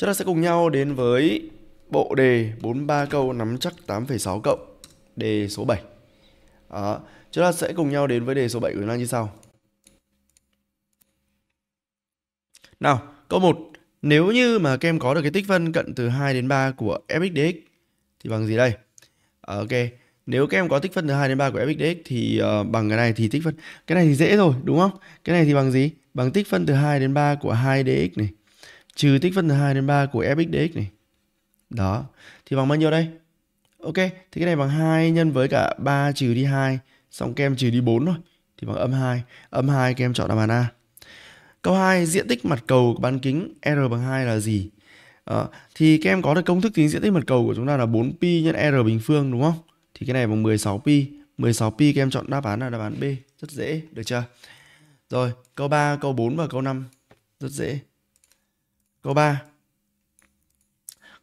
Chúng ta sẽ cùng nhau đến với bộ đề 43 câu nắm chắc 8,6 cộng đề số 7. Đó. Chúng ta sẽ cùng nhau đến với đề số 7 của chúng ta như sau. Nào, câu 1. Nếu như mà các em có được cái tích phân cận từ 2 đến 3 của fxdx thì bằng gì đây? Ờ, ok, nếu các em có tích phân từ 2 đến 3 của fxdx thì uh, bằng cái này thì tích phân cái này thì dễ rồi, đúng không? Cái này thì bằng gì? Bằng tích phân từ 2 đến 3 của 2dx này trừ tích phân từ 2 đến 3 của fxdx này. Đó. Thì bằng bao nhiêu đây? Ok, thì cái này bằng 2 nhân với cả 3 trừ đi 2, xong kem trừ đi 4 thôi. Thì bằng âm 2. Âm 2 kem chọn đáp án A. Câu 2, diện tích mặt cầu của bán kính R bằng 2 là gì? À, thì các em có được công thức tính diện tích mặt cầu của chúng ta là 4pi nhân R bình phương đúng không? Thì cái này bằng 16pi. 16pi các em chọn đáp án là đáp án B. Rất dễ, được chưa? Rồi, câu 3, câu 4 và câu 5. Rất dễ. Câu 3.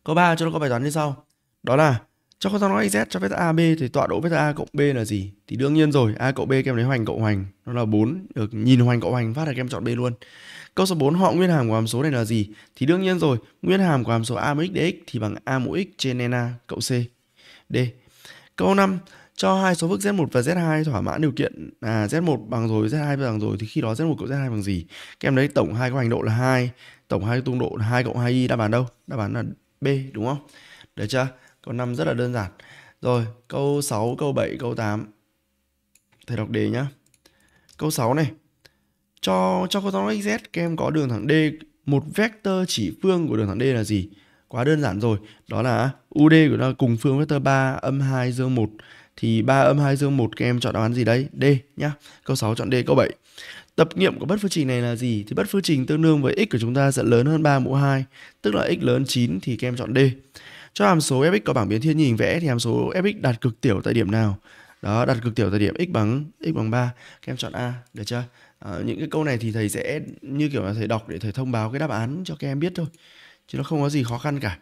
Câu 3 cho nó có bài toán như sau. Đó là cho con nói z cho vector AB thì tọa độ vector A cộng B là gì? Thì đương nhiên rồi, A cộng B kem lấy hoành cộng hoành, nó là 4, được nhìn hoành cộng hoành phát là kem chọn B luôn. Câu số 4 họ nguyên hàm của hàm số này là gì? Thì đương nhiên rồi, nguyên hàm của hàm số A mũ x dx thì bằng A mũ x trên n A cộng C. D. Câu 5 cho hai số phức Z1 và Z2 thỏa mãn điều kiện à, Z1 bằng rồi Z2 bằng rồi thì khi đó Z1 cộng Z2 bằng gì? Các em đấy tổng hai cái hành độ là hai, tổng hai tung độ là 2 cộng 2 i đáp án đâu? Đáp án là B đúng không? Được chưa? Câu 5 rất là đơn giản. Rồi, câu 6, câu 7, câu 8. Thầy đọc đề nhá. Câu 6 này. Cho cho cô toán xz các em có đường thẳng D, một vector chỉ phương của đường thẳng D là gì? Quá đơn giản rồi, đó là UD của nó cùng phương vector 3 âm 2 dương 1 thì 3 âm 2 dương 1 các em chọn đáp án gì đây? D nhá. Câu 6 chọn D câu 7. Tập nghiệm của bất phương trình này là gì? Thì bất phương trình tương đương với x của chúng ta sẽ lớn hơn 3 mũ 2, tức là x lớn 9 thì các em chọn D. Cho hàm số fx có bảng biến thiên nhìn vẽ thì hàm số fx đạt cực tiểu tại điểm nào? Đó, đạt cực tiểu tại điểm x bằng x bằng 3. Các em chọn A, được chưa? À, những cái câu này thì thầy sẽ như kiểu là thầy đọc để thầy thông báo cái đáp án cho các em biết thôi. Chứ nó không có gì khó khăn cả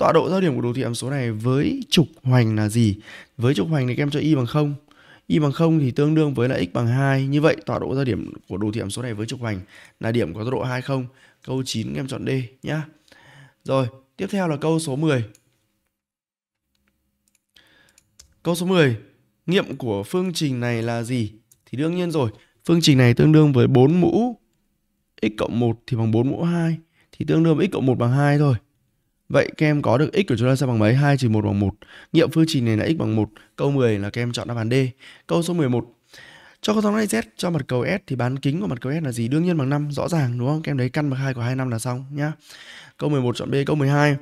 tọa độ giao điểm của đồ thị hàm số này với trục hoành là gì với trục hoành thì các em cho y bằng 0 y bằng 0 thì tương đương với là x bằng 2 như vậy tọa độ giao điểm của đồ thị hàm số này với trục hoành là điểm có tọa độ 20 câu 9 các em chọn D nhá rồi tiếp theo là câu số 10 câu số 10 nghiệm của phương trình này là gì thì đương nhiên rồi phương trình này tương đương với 4 mũ x cộng 1 thì bằng 4 mũ 2 thì tương đương x cộng 1 bằng 2 thôi Vậy các em có được x của chúng ta sẽ bằng mấy? 2 trừ 1 bằng 1. Nghiệm phương trình này là x bằng 1. Câu 10 là các em chọn đáp án D. Câu số 11. Cho con sóng này z cho mặt cầu S thì bán kính của mặt cầu S là gì? Đương nhiên bằng 5, rõ ràng đúng không? Các em đấy căn bậc 2 của 2 năm là xong nhá. Câu 11 chọn B, câu 12.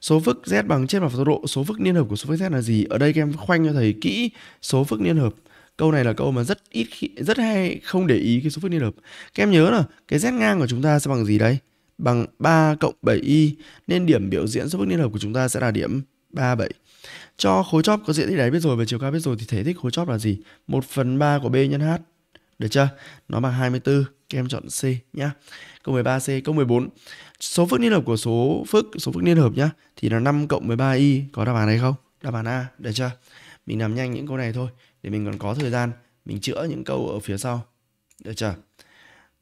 Số phức z bằng trên mặt tọa độ, số phức liên hợp của số phức z là gì? Ở đây các em khoanh cho thầy kỹ số phức liên hợp. Câu này là câu mà rất ít rất hay không để ý cái số phức liên hợp. Các em nhớ là cái z ngang của chúng ta sẽ bằng gì đây bằng 3 cộng 7y nên điểm biểu diễn số bước liên hợp của chúng ta sẽ là điểm 37. Cho khối chóp có diện tích đáy biết rồi và chiều cao biết rồi thì thể tích khối chóp là gì? 1 phần 3 của B nhân H. Được chưa? Nó bằng 24. Các em chọn C nhá. Câu 13C, câu 14. Số phức liên hợp của số phức, số phức liên hợp nhá. Thì là 5 cộng 13y. Có đáp án này không? Đáp án A. Được chưa? Mình làm nhanh những câu này thôi. Để mình còn có thời gian. Mình chữa những câu ở phía sau. Được chưa?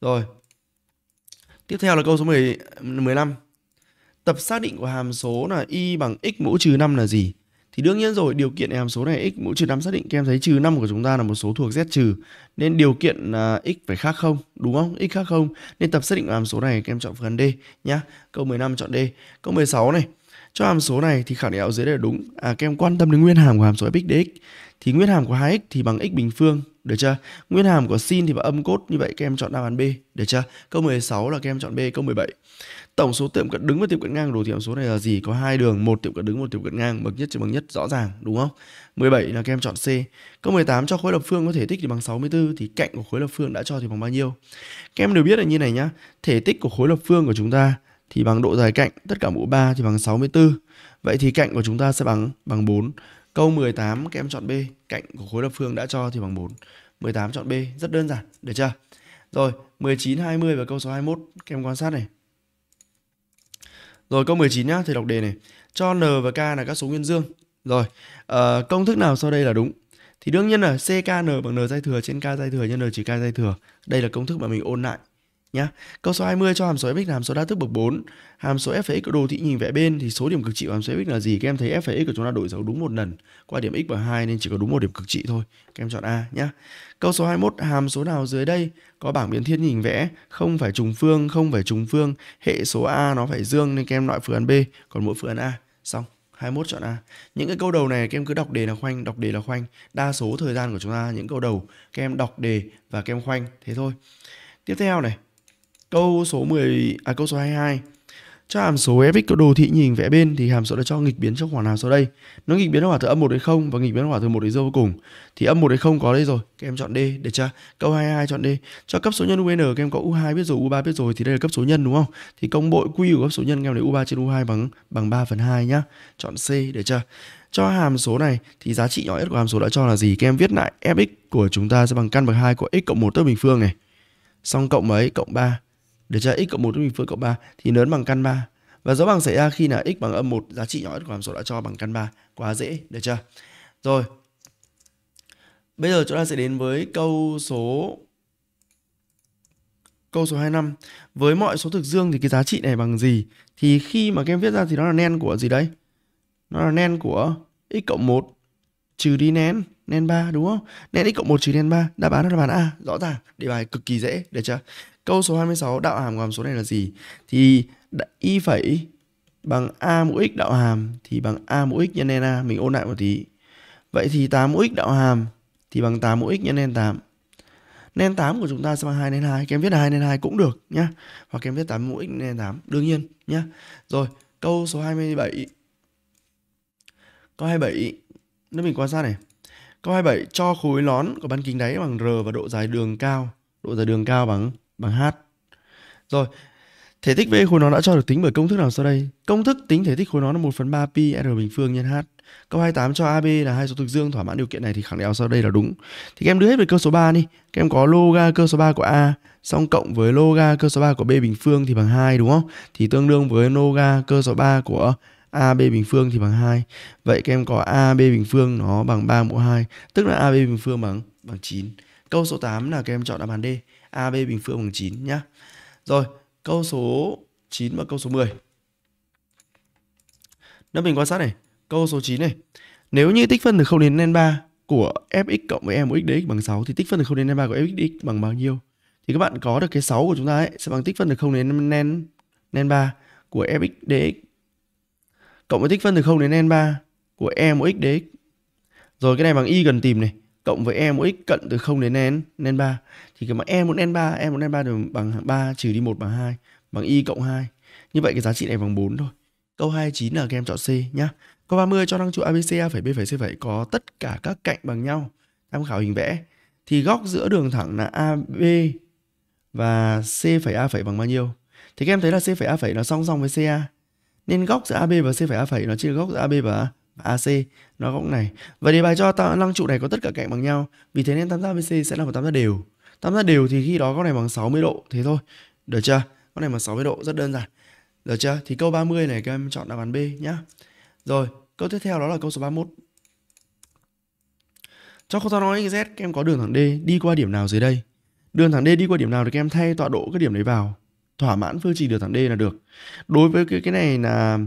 Rồi, Tiếp theo là câu số 10, 15. Tập xác định của hàm số là y bằng x mũ trừ 5 là gì? Thì đương nhiên rồi, điều kiện hàm số này x mũ trừ 5 xác định các em thấy trừ 5 của chúng ta là một số thuộc z trừ nên điều kiện à, x phải khác không, đúng không? x khác không nên tập xác định của hàm số này các em chọn phần D nhá. Câu 15 chọn D. Câu 16 này, cho hàm số này thì khẳng định ở dưới đây là đúng. À, các em quan tâm đến nguyên hàm của hàm số fx dx thì nguyên hàm của 2x thì bằng x bình phương được chưa? Nguyên hàm của sin thì bằng âm cốt như vậy các em chọn đáp án B được chưa? Câu 16 là các em chọn B, câu 17. Tổng số tiệm cận đứng và tiệm cận ngang đồ thị hàm số này là gì? Có hai đường, một tiệm cận đứng, một tiệm cận ngang, bậc nhất trừ bậc nhất rõ ràng đúng không? 17 là các em chọn C. Câu 18 cho khối lập phương có thể tích thì bằng 64 thì cạnh của khối lập phương đã cho thì bằng bao nhiêu? Các em đều biết là như này nhá. Thể tích của khối lập phương của chúng ta thì bằng độ dài cạnh tất cả mũ 3 thì bằng 64. Vậy thì cạnh của chúng ta sẽ bằng bằng 4. Câu 18 các em chọn B, cạnh của khối lập phương đã cho thì bằng 4. 18 chọn B, rất đơn giản, được chưa? Rồi, 19, 20 và câu số 21 các em quan sát này. Rồi câu 19 nhá, thầy đọc đề này. Cho n và k là các số nguyên dương. Rồi, uh, công thức nào sau đây là đúng? Thì đương nhiên là CKN bằng n dây thừa trên k dây thừa nhân n chỉ k dây thừa. Đây là công thức mà mình ôn lại nhá. Câu số 20 cho hàm số fx là hàm số đa thức bậc 4. Hàm số f x của đồ thị nhìn vẽ bên thì số điểm cực trị của hàm số fx là gì? Các em thấy f x của chúng ta đổi dấu đúng một lần qua điểm x bằng 2 nên chỉ có đúng một điểm cực trị thôi. Các em chọn A nhá. Câu số 21 hàm số nào dưới đây có bảng biến thiên nhìn vẽ không phải trùng phương, không phải trùng phương, hệ số A nó phải dương nên các em loại phương án B, còn mỗi phương án A. Xong. 21 chọn A. Những cái câu đầu này các em cứ đọc đề là khoanh, đọc đề là khoanh. Đa số thời gian của chúng ta những câu đầu các em đọc đề và các em khoanh thế thôi. Tiếp theo này, Câu số 10 à câu số 22. Cho hàm số fx có đồ thị nhìn vẽ bên thì hàm số đã cho nghịch biến trong khoảng nào sau đây? Nó nghịch biến trong khoảng từ âm 1 đến 0 và nghịch biến trong khoảng từ 1 đến 0 vô cùng. Thì âm 1 đến 0 có đây rồi, các em chọn D để cho câu 22 chọn D. Cho cấp số nhân UN các em có U2 biết rồi, U3 biết rồi thì đây là cấp số nhân đúng không? Thì công bội Q của cấp số nhân các em lấy U3 trên U2 bằng bằng 3 phần 2 nhá. Chọn C để cho cho hàm số này thì giá trị nhỏ nhất của hàm số đã cho là gì? Các em viết lại fx của chúng ta sẽ bằng căn bậc 2 của x cộng 1 tốc bình phương này. Xong cộng mấy? Cộng 3 để cho x cộng 1 bình phương cộng 3 thì lớn bằng căn 3. Và dấu bằng xảy ra khi là x bằng âm 1, giá trị nhỏ nhất của hàm số đã cho bằng căn 3. Quá dễ, được chưa? Rồi. Bây giờ chúng ta sẽ đến với câu số câu số 25. Với mọi số thực dương thì cái giá trị này bằng gì? Thì khi mà các em viết ra thì nó là nen của gì đấy? Nó là nen của x cộng 1 trừ đi nen nen 3 đúng không? Nen x cộng 1 trừ nen 3, đáp án là đáp án A, rõ ràng, đề bài cực kỳ dễ, được chưa? Câu số 26 đạo hàm của hàm số này là gì? Thì y phẩy bằng a mũ x đạo hàm thì bằng a mũ x nhân n a, mình ôn lại một tí. Vậy thì 8 mũ x đạo hàm thì bằng 8 mũ x nhân n 8. nên 8 của chúng ta sẽ bằng 2 nên 2, kèm viết là 2 nen 2 cũng được nhá. Hoặc kèm viết 8 mũ x nên 8, đương nhiên nhá. Rồi, câu số 27. Câu 27 nếu mình quan sát này. Câu 27 cho khối lón của bán kính đáy bằng r và độ dài đường cao, độ dài đường cao bằng bằng h. Rồi, thể tích V khối nón đã cho được tính bởi công thức nào sau đây? Công thức tính thể tích khối nón là 1 phần 3 pi r bình phương nhân h. Câu 28 cho AB là hai số thực dương thỏa mãn điều kiện này thì khẳng đéo sau đây là đúng. Thì các em đưa hết về cơ số 3 đi. Các em có loga cơ số 3 của A xong cộng với loga cơ số 3 của B bình phương thì bằng 2 đúng không? Thì tương đương với loga cơ số 3 của AB bình phương thì bằng 2. Vậy các em có AB bình phương nó bằng 3 mũ 2, tức là AB bình phương bằng bằng 9. Câu số 8 là các em chọn đáp án D. AB bình phương bằng 9 nhá. Rồi, câu số 9 và câu số 10. Nếu mình quan sát này, câu số 9 này. Nếu như tích phân từ 0 đến n 3 của fx cộng với e mũ x dx bằng 6 thì tích phân từ 0 đến n 3 của fx dx bằng bao nhiêu? Thì các bạn có được cái 6 của chúng ta ấy sẽ bằng tích phân từ 0 đến n n 3 của fx dx cộng với tích phân từ 0 đến n 3 của e mũ x dx. Rồi cái này bằng y cần tìm này cộng với e mũ x cận từ 0 đến n n 3 thì cái mà e muốn n 3 e muốn n 3 đều bằng 3 trừ đi 1 bằng 2 bằng y cộng 2. Như vậy cái giá trị này bằng 4 thôi. Câu 29 là các em chọn C nhá. Câu 30 cho năng trụ ABC A phải B phải C phải có tất cả các cạnh bằng nhau. Tham khảo hình vẽ. Thì góc giữa đường thẳng là AB và C phải A phải bằng bao nhiêu? Thì các em thấy là C phải A phải nó song song với CA. Nên góc giữa AB và C phải A phải nó chia góc giữa AB và và AC nó góc này. Và đề bài cho ta, lăng trụ này có tất cả cạnh bằng nhau. Vì thế nên tam giác BC sẽ là một tam giác đều. Tam giác đều thì khi đó góc này bằng 60 độ thế thôi. Được chưa? Góc này bằng 60 độ rất đơn giản. Được chưa? Thì câu 30 này các em chọn đáp án B nhá. Rồi, câu tiếp theo đó là câu số 31. Cho câu ta nói Z, các em có đường thẳng D đi qua điểm nào dưới đây? Đường thẳng D đi qua điểm nào thì các em thay tọa độ cái điểm đấy vào. Thỏa mãn phương trình đường thẳng D là được. Đối với cái cái này là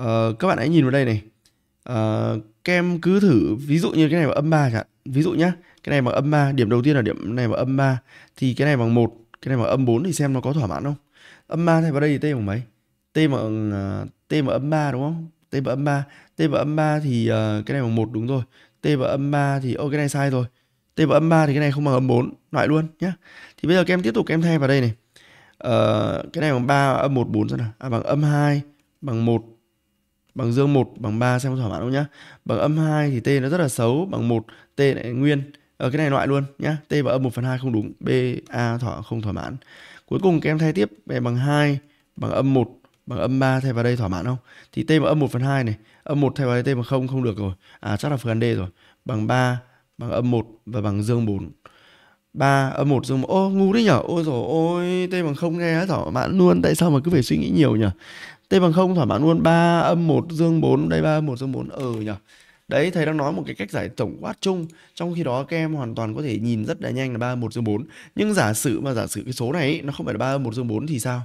uh, các bạn hãy nhìn vào đây này uh, các em cứ thử ví dụ như cái này bằng âm 3 cả ví dụ nhá cái này bằng âm 3 điểm đầu tiên là điểm này bằng âm 3 thì cái này bằng một cái này bằng âm 4 thì xem nó có thỏa mãn không âm 3 thay vào đây thì t bằng mấy t bằng uh, t bằng âm 3 đúng không t bằng âm 3 t bằng âm 3 thì uh, cái này bằng một đúng rồi t bằng âm 3 thì ô oh, cái này sai rồi t bằng âm 3 thì cái này không bằng âm 4 loại luôn nhá thì bây giờ các em tiếp tục các em thay vào đây này uh, cái này bằng 3 âm 1 4 xem nào à bằng âm 2 bằng 1 bằng dương 1 bằng 3 xem có thỏa mãn không nhá. Bằng âm 2 thì t nó rất là xấu, bằng 1 t lại nguyên. Ở ờ, cái này loại luôn nhá. T và âm 1 phần 2 không đúng, B A thỏa không thỏa mãn. Cuối cùng các em thay tiếp về bằng 2 bằng âm 1 bằng âm 3 thay vào đây thỏa mãn không? Thì t bằng âm 1 phần 2 này, âm 1 thay vào đây t bằng 0 không được rồi. À chắc là phần D rồi. Bằng 3 bằng âm 1 và bằng dương 4. 3 âm 1 dương 1. Ô ngu đấy nhở. Ôi rồi ôi t bằng 0 nghe thỏa mãn luôn. Tại sao mà cứ phải suy nghĩ nhiều nhở? t bằng không thỏa mãn luôn 3 âm 1 dương 4 đây 3 âm 1 dương 4 ờ nhỉ Đấy thầy đang nói một cái cách giải tổng quát chung Trong khi đó các em hoàn toàn có thể nhìn rất là nhanh là 3 1 dương 4 Nhưng giả sử mà giả sử cái số này ấy, nó không phải là 3 1 dương 4 thì sao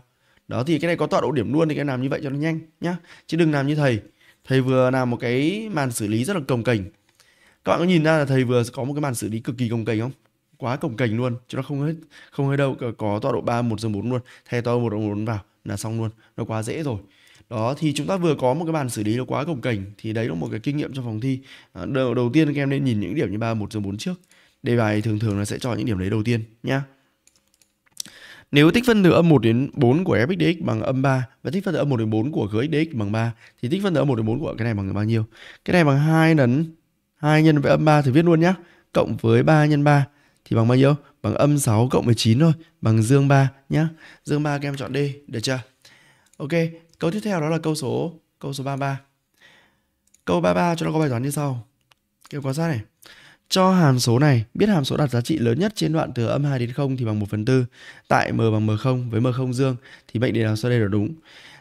Đó thì cái này có tọa độ điểm luôn thì các em làm như vậy cho nó nhanh nhá Chứ đừng làm như thầy Thầy vừa làm một cái màn xử lý rất là cồng kềnh Các bạn có nhìn ra là thầy vừa có một cái màn xử lý cực kỳ cồng kềnh không Quá cồng kềnh luôn Chứ nó không hết không hết đâu Có tọa độ 3 một dương bốn luôn Thầy tọa độ dương bốn vào là xong luôn nó quá dễ rồi đó thì chúng ta vừa có một cái bàn xử lý nó quá cồng kềnh thì đấy là một cái kinh nghiệm trong phòng thi à, đầu đầu tiên các em nên nhìn những điểm như ba một giờ bốn trước đề bài thường thường là sẽ cho những điểm đấy đầu tiên nhá nếu tích phân từ âm 1 đến 4 của f x bằng âm 3 và tích phân từ âm 1 đến 4 của gx bằng 3 thì tích phân từ âm 1 đến 4 của cái này bằng bao nhiêu? Cái này bằng 2 lần 2 nhân với âm 3 thì viết luôn nhá. Cộng với 3 nhân 3 thì bằng bao nhiêu? bằng âm 6 cộng với 9 thôi, bằng dương 3 nhá. Dương 3 các em chọn D, được chưa? Ok, câu tiếp theo đó là câu số câu số 33. Câu 33 cho nó có bài toán như sau. Các em quan sát này. Cho hàm số này, biết hàm số đặt giá trị lớn nhất trên đoạn từ âm 2 đến 0 thì bằng 1 phần 4. Tại m bằng m0 với m0 dương thì mệnh đề nào sau đây là đúng.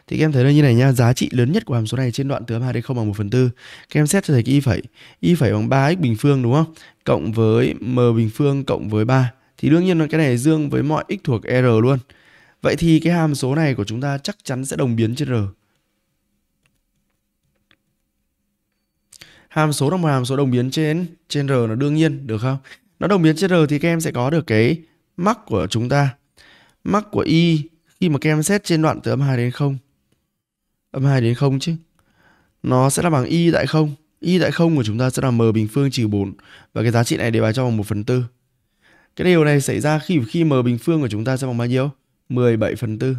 Thì các em thấy là như này nha, giá trị lớn nhất của hàm số này trên đoạn từ âm 2 đến 0 bằng 1 phần 4. Các em xét cho thầy cái y phẩy. Y phẩy bằng 3x bình phương đúng không? Cộng với m bình phương cộng với 3 thì đương nhiên là cái này dương với mọi x thuộc r luôn. Vậy thì cái hàm số này của chúng ta chắc chắn sẽ đồng biến trên r. Hàm số là một hàm số đồng biến trên trên r là đương nhiên, được không? Nó đồng biến trên r thì các em sẽ có được cái mắc của chúng ta. Mắc của y khi mà các em xét trên đoạn từ âm 2 đến 0. Âm 2 đến 0 chứ. Nó sẽ là bằng y tại 0. Y tại 0 của chúng ta sẽ là m bình phương trừ 4 và cái giá trị này để bài cho bằng 1 phần 4. Cái điều này xảy ra khi khi m bình phương của chúng ta sẽ bằng bao nhiêu? 17 phần 4.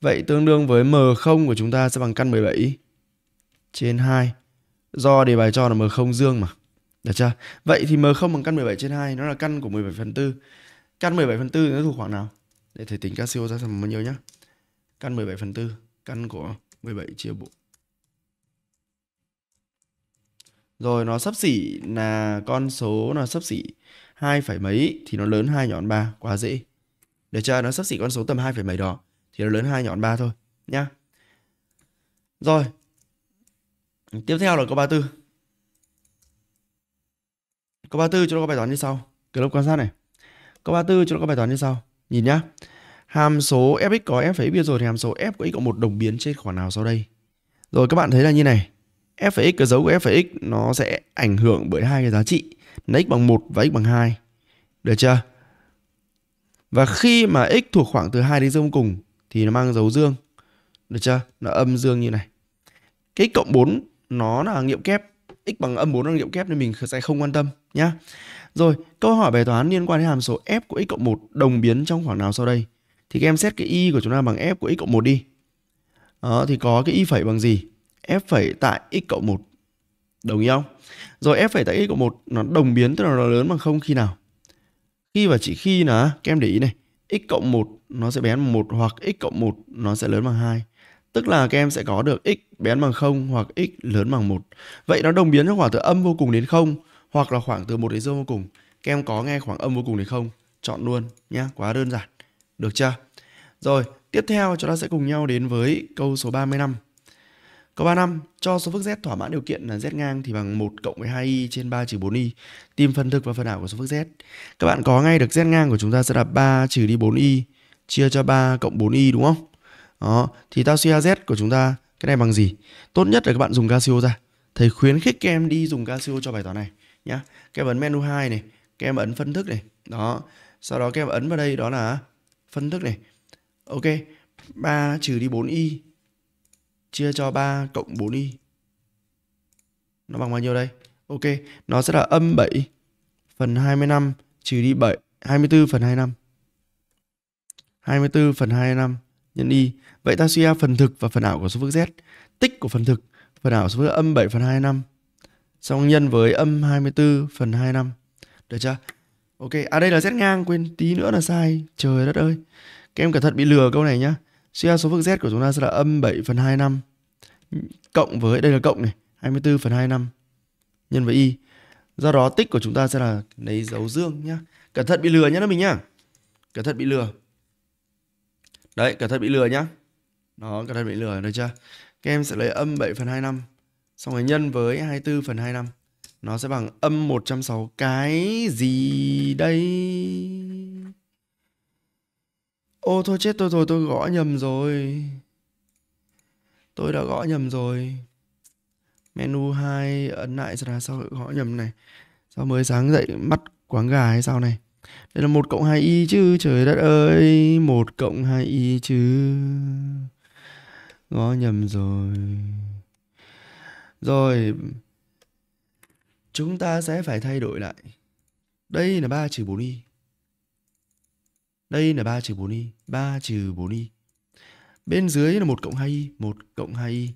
Vậy tương đương với m0 của chúng ta sẽ bằng căn 17 trên 2. Do đề bài cho là m0 dương mà. Được chưa? Vậy thì m0 bằng căn 17 trên 2, nó là căn của 17 phần 4. Căn 17 phần 4 nó thuộc khoảng nào? Để thầy tính Casio ra thành bao nhiêu nhá. Căn 17 phần 4, căn của 17 chia 4. Rồi nó sắp xỉ là con số là sắp xỉ 2 phẩy mấy thì nó lớn 2 nhọn hơn 3, quá dễ. Để cho nó sắp xỉ con số tầm 2 phẩy mấy đó thì nó lớn 2 nhọn hơn 3 thôi nhá. Rồi. Tiếp theo là câu 34. Câu 34 cho nó có bài toán như sau. Cứ lớp quan sát này. Câu 34 cho nó có bài toán như sau. Nhìn nhá. Hàm số fx có f phẩy biết rồi thì hàm số f của x cộng 1 đồng biến trên khoảng nào sau đây? Rồi các bạn thấy là như này. f x cái dấu của f x nó sẽ ảnh hưởng bởi hai cái giá trị là x bằng 1 và x bằng 2. Được chưa? Và khi mà x thuộc khoảng từ 2 đến dương cùng thì nó mang dấu dương. Được chưa? Nó âm dương như này. Cái x cộng 4 nó là nghiệm kép. x bằng âm 4 là nghiệm kép nên mình sẽ không quan tâm nhá. Rồi, câu hỏi bài toán liên quan đến hàm số f của x cộng 1 đồng biến trong khoảng nào sau đây? Thì các em xét cái y của chúng ta bằng f của x cộng 1 đi. Đó, thì có cái y phẩy bằng gì? f phẩy tại x cộng 1 Đồng ý không? Rồi f phẩy tại x cộng 1 nó đồng biến tức là nó lớn bằng không khi nào? Khi và chỉ khi là các em để ý này, x cộng 1 nó sẽ bén bằng 1 hoặc x cộng 1 nó sẽ lớn bằng 2. Tức là các em sẽ có được x bén bằng 0 hoặc x lớn bằng 1. Vậy nó đồng biến trong khoảng từ âm vô cùng đến 0 hoặc là khoảng từ 1 đến dương vô cùng. Các em có nghe khoảng âm vô cùng đến 0? Chọn luôn nhé, quá đơn giản. Được chưa? Rồi, tiếp theo chúng ta sẽ cùng nhau đến với câu số 35. Câu năm cho số phức z thỏa mãn điều kiện là z ngang thì bằng 1 cộng với 2y trên 3 trừ 4y. Tìm phần thực và phần ảo của số phức z. Các bạn có ngay được z ngang của chúng ta sẽ là 3 trừ đi 4y chia cho 3 cộng 4y đúng không? Đó, thì tao suy ra z của chúng ta cái này bằng gì? Tốt nhất là các bạn dùng Casio ra. Thầy khuyến khích các em đi dùng Casio cho bài toán này nhá. Các em ấn menu 2 này, các em ấn phân thức này. Đó. Sau đó các em ấn vào đây đó là phân thức này. Ok. 3 trừ đi 4y chia cho 3 cộng 4y. Nó bằng bao nhiêu đây? Ok, nó sẽ là âm 7 phần 25 trừ đi 7, 24 phần 25. 24 phần 25 nhân y. Vậy ta suy ra phần thực và phần ảo của số phức z. Tích của phần thực, phần ảo số phức âm 7 phần 25. Xong nhân với âm 24 phần 25. Được chưa? Ok, à đây là z ngang, quên tí nữa là sai. Trời đất ơi. Các em cẩn thận bị lừa câu này nhá suy ra số phức Z của chúng ta sẽ là âm 7 phần năm cộng với, đây là cộng này, 24 phần năm nhân với Y. Do đó tích của chúng ta sẽ là lấy dấu dương nhá. Cẩn thận bị lừa nhá đó mình nhá. Cẩn thận bị lừa. Đấy, cẩn thận bị lừa nhá. Đó, cẩn thận bị lừa, được chưa? Các em sẽ lấy âm 7 phần năm xong rồi nhân với 24 phần năm Nó sẽ bằng âm 160 cái gì đây? Ô thôi chết tôi rồi, tôi gõ nhầm rồi. Tôi đã gõ nhầm rồi. Menu 2 ấn lại ra sao lại gõ nhầm này. Sao mới sáng dậy mắt quáng gà hay sao này? Đây là 1 cộng 2y chứ, trời đất ơi, 1 cộng 2y chứ. Gõ nhầm rồi. Rồi, chúng ta sẽ phải thay đổi lại. Đây là 3 trừ 4y. Đây là 3 trừ 4y, 3 trừ 4y. Bên dưới là 1 cộng 2y, 1 cộng 2y.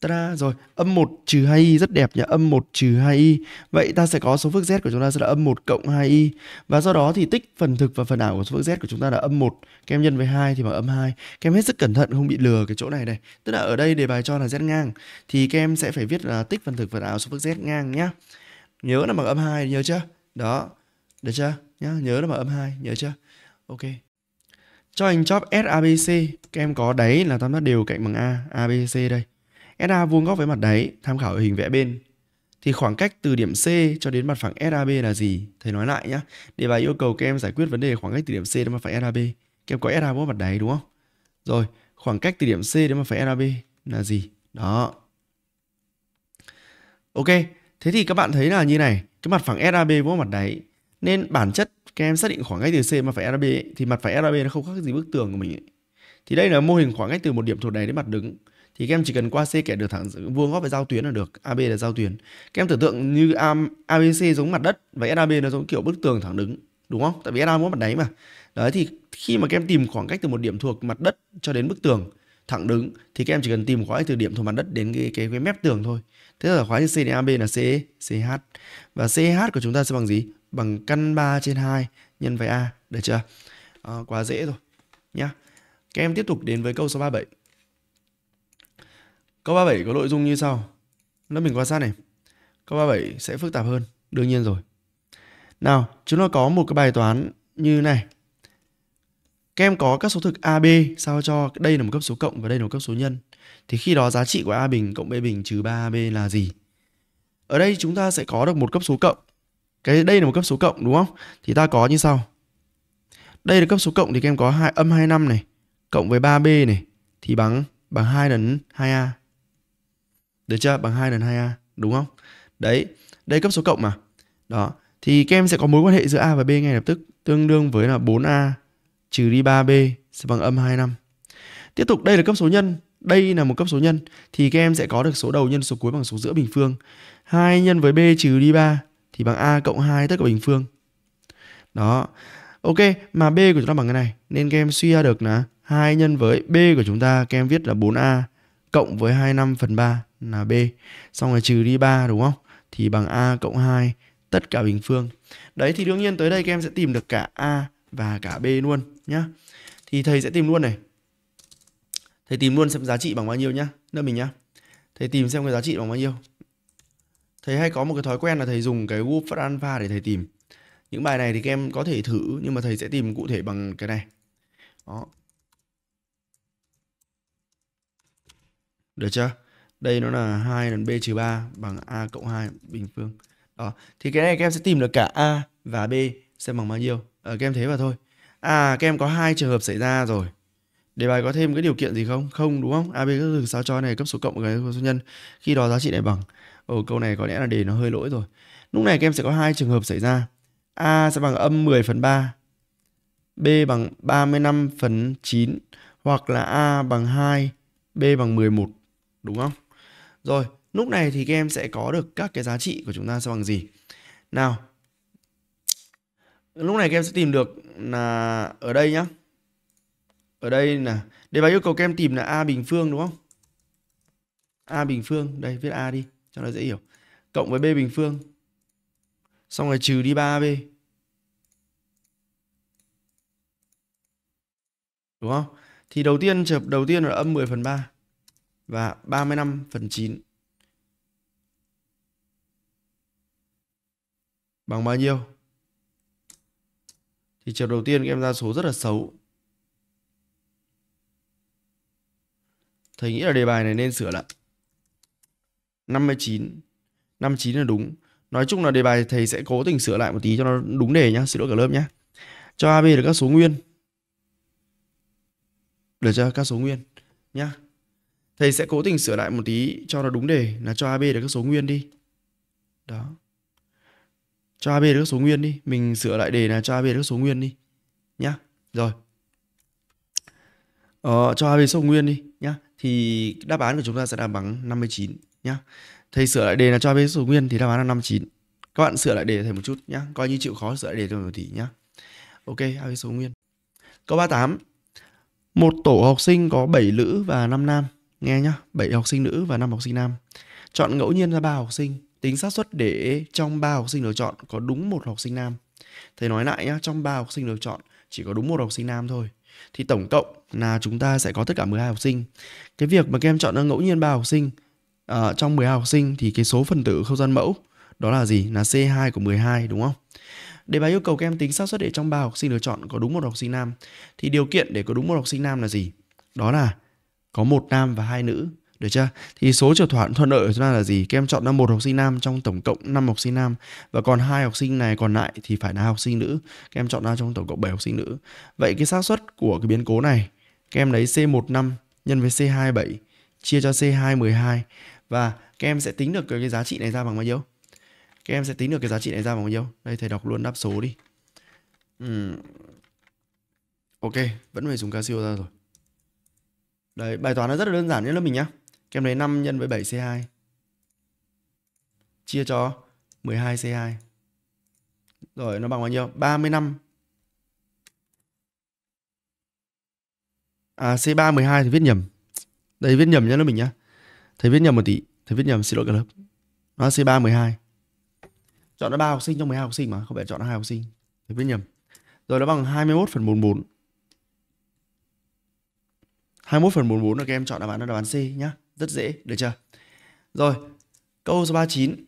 Ta rồi, âm 1 trừ 2y rất đẹp nhỉ, âm 1 trừ 2y. Vậy ta sẽ có số phức z của chúng ta sẽ là âm 1 cộng 2y. Và do đó thì tích phần thực và phần ảo của số phức z của chúng ta là âm 1, kem nhân với 2 thì bằng âm 2. Kem hết sức cẩn thận không bị lừa cái chỗ này này. Tức là ở đây đề bài cho là z ngang thì kem sẽ phải viết là tích phần thực và ảo số phức z ngang nhá. Nhớ là bằng âm 2 nhớ chưa? Đó. Được chưa? Nhá, nhớ là bằng âm 2, nhớ chưa? ok cho anh chóp SABC các em có đáy là tam giác đều cạnh bằng A ABC đây SA vuông góc với mặt đáy tham khảo ở hình vẽ bên thì khoảng cách từ điểm C cho đến mặt phẳng SAB là gì? Thầy nói lại nhá. Đề bài yêu cầu các em giải quyết vấn đề khoảng cách từ điểm C đến mặt phẳng SAB. Các em có SA vuông mặt đáy đúng không? Rồi, khoảng cách từ điểm C đến mặt phẳng SAB là gì? Đó. Ok, thế thì các bạn thấy là như này, cái mặt phẳng SAB vuông mặt đáy nên bản chất các em xác định khoảng cách từ C mà phải RB thì mặt phải RB nó không khác gì bức tường của mình ấy. Thì đây là mô hình khoảng cách từ một điểm thuộc đáy đến mặt đứng. Thì các em chỉ cần qua C kẻ được thẳng vuông góc với giao tuyến là được, AB là giao tuyến. Các em tưởng tượng như ABC giống mặt đất và SAB nó giống kiểu bức tường thẳng đứng, đúng không? Tại vì SAB có mặt đáy mà. Đấy thì khi mà các em tìm khoảng cách từ một điểm thuộc mặt đất cho đến bức tường thẳng đứng thì các em chỉ cần tìm khoảng cách từ điểm thuộc mặt đất đến cái cái, cái mép tường thôi. Thế là khóa từ C đến AB là C, CH. Và CH của chúng ta sẽ bằng gì? bằng căn 3 trên 2 nhân với A. Được chưa? À, quá dễ rồi. Nhá. Các em tiếp tục đến với câu số 37. Câu 37 có nội dung như sau. Lớp mình quan sát này. Câu 37 sẽ phức tạp hơn. Đương nhiên rồi. Nào, chúng nó có một cái bài toán như này. Các em có các số thực AB sao cho đây là một cấp số cộng và đây là một cấp số nhân. Thì khi đó giá trị của A bình cộng B bình trừ 3AB là gì? Ở đây chúng ta sẽ có được một cấp số cộng cái đây là một cấp số cộng đúng không thì ta có như sau đây là cấp số cộng thì các em có hai âm 25 này cộng với 3b này thì bằng bằng 2 lần 2a. Được chưa? Bằng 2 lần 2a, đúng không? Đấy, đây cấp số cộng mà. Đó, thì các em sẽ có mối quan hệ giữa a và b ngay lập tức, tương đương với là 4a trừ đi 3b sẽ bằng âm 25. Tiếp tục đây là cấp số nhân, đây là một cấp số nhân thì các em sẽ có được số đầu nhân số cuối bằng số giữa bình phương. 2 nhân với b trừ đi 3 thì bằng a cộng 2 tất cả bình phương đó ok mà b của chúng ta bằng cái này nên các em suy ra được là 2 nhân với b của chúng ta các em viết là 4a cộng với 25 phần 3 là b xong rồi trừ đi 3 đúng không thì bằng a cộng 2 tất cả bình phương đấy thì đương nhiên tới đây các em sẽ tìm được cả a và cả b luôn nhá thì thầy sẽ tìm luôn này thầy tìm luôn xem giá trị bằng bao nhiêu nhá đợi mình nhá thầy tìm xem cái giá trị bằng bao nhiêu thầy hay có một cái thói quen là thầy dùng cái Wolfram Alpha để thầy tìm những bài này thì các em có thể thử nhưng mà thầy sẽ tìm cụ thể bằng cái này đó được chưa đây nó là 2 lần b trừ ba bằng a cộng hai bình phương đó thì cái này các em sẽ tìm được cả a và b xem bằng bao nhiêu ở ờ, các em thế mà thôi à các em có hai trường hợp xảy ra rồi đề bài có thêm cái điều kiện gì không không đúng không ab các từ sao cho này cấp số cộng với số nhân khi đó giá trị này bằng Ồ ừ, câu này có lẽ là đề nó hơi lỗi rồi. Lúc này các em sẽ có hai trường hợp xảy ra. A sẽ bằng âm 10 phần 3. B bằng 35 phần 9. Hoặc là A bằng 2. B bằng 11. Đúng không? Rồi, lúc này thì các em sẽ có được các cái giá trị của chúng ta sẽ bằng gì? Nào, lúc này các em sẽ tìm được là ở đây nhá. Ở đây là đề bài yêu cầu các em tìm là a bình phương đúng không? a bình phương, đây viết a đi cho nó dễ hiểu cộng với b bình phương xong rồi trừ đi 3b đúng không thì đầu tiên trường đầu tiên là âm 10 phần 3 và 35 phần 9 bằng bao nhiêu thì trường đầu tiên em ra số rất là xấu thầy nghĩ là đề bài này nên sửa lại 59. 59 là đúng. Nói chung là đề bài thầy sẽ cố tình sửa lại một tí cho nó đúng đề nhá. Xin lỗi cả lớp nhá. Cho AB được các số nguyên. Được chưa? Các số nguyên nhá. Thầy sẽ cố tình sửa lại một tí cho nó đúng đề là cho AB được các số nguyên đi. Đó. Cho AB được các số nguyên đi. Mình sửa lại đề là cho AB được các số nguyên đi. Nhá. Rồi. Ờ, cho AB số nguyên đi nhá. Thì đáp án của chúng ta sẽ là bằng 59 nhá thầy sửa lại đề là cho bé số nguyên thì đáp án là 59 các bạn sửa lại đề thầy một chút nhá coi như chịu khó sửa lại đề cho thì nhá ok hai số nguyên câu 38 một tổ học sinh có 7 nữ và 5 nam nghe nhá 7 học sinh nữ và 5 học sinh nam chọn ngẫu nhiên ra ba học sinh tính xác suất để trong ba học sinh được chọn có đúng một học sinh nam thầy nói lại nhá trong ba học sinh được chọn chỉ có đúng một học sinh nam thôi thì tổng cộng là chúng ta sẽ có tất cả 12 học sinh cái việc mà các em chọn ngẫu nhiên ba học sinh à, trong 12 học sinh thì cái số phần tử không gian mẫu đó là gì? Là C2 của 12 đúng không? Đề bài yêu cầu các em tính xác suất để trong ba học sinh lựa chọn có đúng một học sinh nam. Thì điều kiện để có đúng một học sinh nam là gì? Đó là có một nam và hai nữ, được chưa? Thì số trở thoản thuận lợi của chúng ta là gì? Các em chọn ra một học sinh nam trong tổng cộng 5 học sinh nam và còn hai học sinh này còn lại thì phải là học sinh nữ. Các em chọn ra trong tổng cộng 7 học sinh nữ. Vậy cái xác suất của cái biến cố này, các em lấy C15 nhân với C27 chia cho C212 và các em sẽ tính được cái giá trị này ra bằng bao nhiêu các em sẽ tính được cái giá trị này ra bằng bao nhiêu đây thầy đọc luôn đáp số đi uhm. ok vẫn phải dùng casio ra rồi đấy bài toán nó rất là đơn giản nhất lớp mình nhá các em lấy 5 nhân với 7 c 2 chia cho 12 c 2 rồi nó bằng bao nhiêu 35 À C3 12 thì viết nhầm. Đây viết nhầm nhá lớp mình nhá. Thầy viết nhầm một tí. Thầy viết nhầm, xin lỗi cả lớp. Nó C3 12. Chọn nó 3 học sinh trong 12 học sinh mà, không phải chọn nó 2 học sinh. Thầy viết nhầm. Rồi nó bằng 21 phần 44. 21 phần 44 là các em chọn đáp án là đáp án C nhá. Rất dễ, được chưa? Rồi, câu số 39.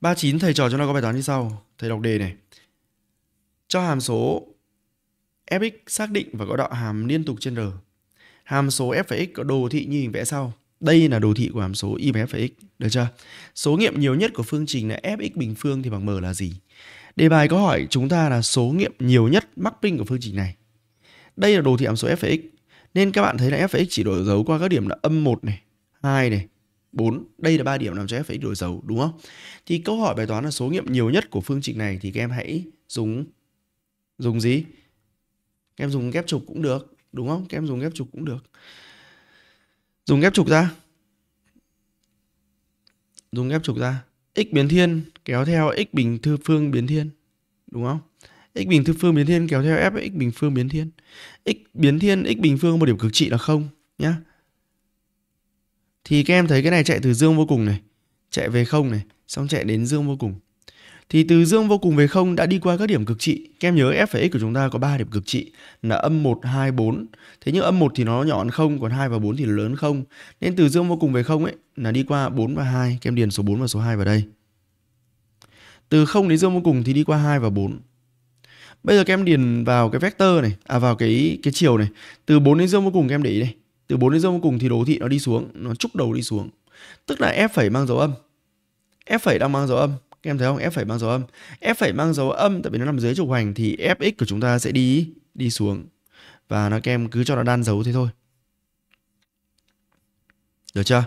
39 thầy trò cho nó có bài toán như sau. Thầy đọc đề này. Cho hàm số fx xác định và có đạo hàm liên tục trên r hàm số f(x) x có đồ thị như hình vẽ sau. Đây là đồ thị của hàm số y bằng f(x). được chưa? Số nghiệm nhiều nhất của phương trình là fx bình phương thì bằng m là gì? Đề bài có hỏi chúng ta là số nghiệm nhiều nhất mắc pin của phương trình này. Đây là đồ thị hàm số f(x). Nên các bạn thấy là f(x) chỉ đổi dấu qua các điểm là âm 1 này, 2 này, 4. Đây là ba điểm làm cho f(x) đổi dấu, đúng không? Thì câu hỏi bài toán là số nghiệm nhiều nhất của phương trình này thì các em hãy dùng dùng gì? Các em dùng ghép trục cũng được đúng không các em dùng ghép trục cũng được dùng ghép trục ra dùng ghép trục ra x biến thiên kéo theo x bình thư phương biến thiên đúng không x bình thư phương biến thiên kéo theo f x bình phương biến thiên x biến thiên x bình phương một điểm cực trị là không nhá thì các em thấy cái này chạy từ dương vô cùng này chạy về không này xong chạy đến dương vô cùng thì từ dương vô cùng về không đã đi qua các điểm cực trị. Các em nhớ f và x của chúng ta có 3 điểm cực trị là âm 1, 2, 4. Thế nhưng âm 1 thì nó nhỏ hơn 0, còn 2 và 4 thì lớn hơn 0. Nên từ dương vô cùng về không ấy là đi qua 4 và 2. Các em điền số 4 và số 2 vào đây. Từ 0 đến dương vô cùng thì đi qua 2 và 4. Bây giờ các em điền vào cái vector này, à vào cái cái chiều này. Từ 4 đến dương vô cùng các em để ý này. Từ 4 đến dương vô cùng thì đồ thị nó đi xuống, nó trúc đầu đi xuống. Tức là f' mang dấu âm. F' đang mang dấu âm các em thấy không? F phải mang dấu âm. F phải mang dấu âm tại vì nó nằm dưới trục hoành thì Fx của chúng ta sẽ đi đi xuống. Và nó các em cứ cho nó đan dấu thế thôi. Được chưa?